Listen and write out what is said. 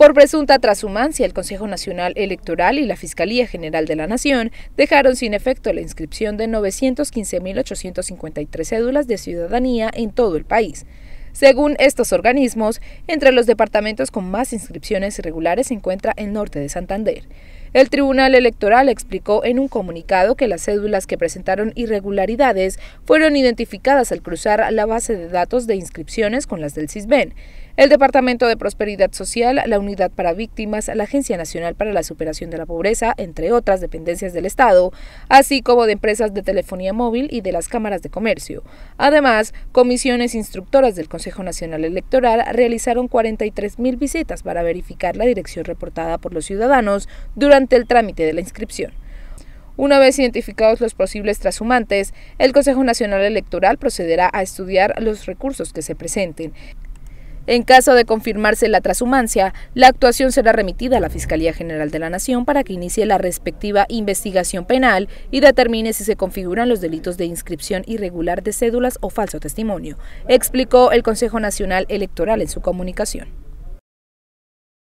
Por presunta trashumancia, el Consejo Nacional Electoral y la Fiscalía General de la Nación dejaron sin efecto la inscripción de 915.853 cédulas de ciudadanía en todo el país. Según estos organismos, entre los departamentos con más inscripciones irregulares se encuentra el norte de Santander. El Tribunal Electoral explicó en un comunicado que las cédulas que presentaron irregularidades fueron identificadas al cruzar la base de datos de inscripciones con las del CISBEN. El Departamento de Prosperidad Social, la Unidad para Víctimas, la Agencia Nacional para la Superación de la Pobreza, entre otras dependencias del Estado, así como de empresas de telefonía móvil y de las cámaras de comercio. Además, comisiones instructoras del Consejo Nacional Electoral realizaron 43.000 visitas para verificar la dirección reportada por los ciudadanos durante ante el trámite de la inscripción. Una vez identificados los posibles trashumantes, el Consejo Nacional Electoral procederá a estudiar los recursos que se presenten. En caso de confirmarse la transhumancia, la actuación será remitida a la Fiscalía General de la Nación para que inicie la respectiva investigación penal y determine si se configuran los delitos de inscripción irregular de cédulas o falso testimonio, explicó el Consejo Nacional Electoral en su comunicación.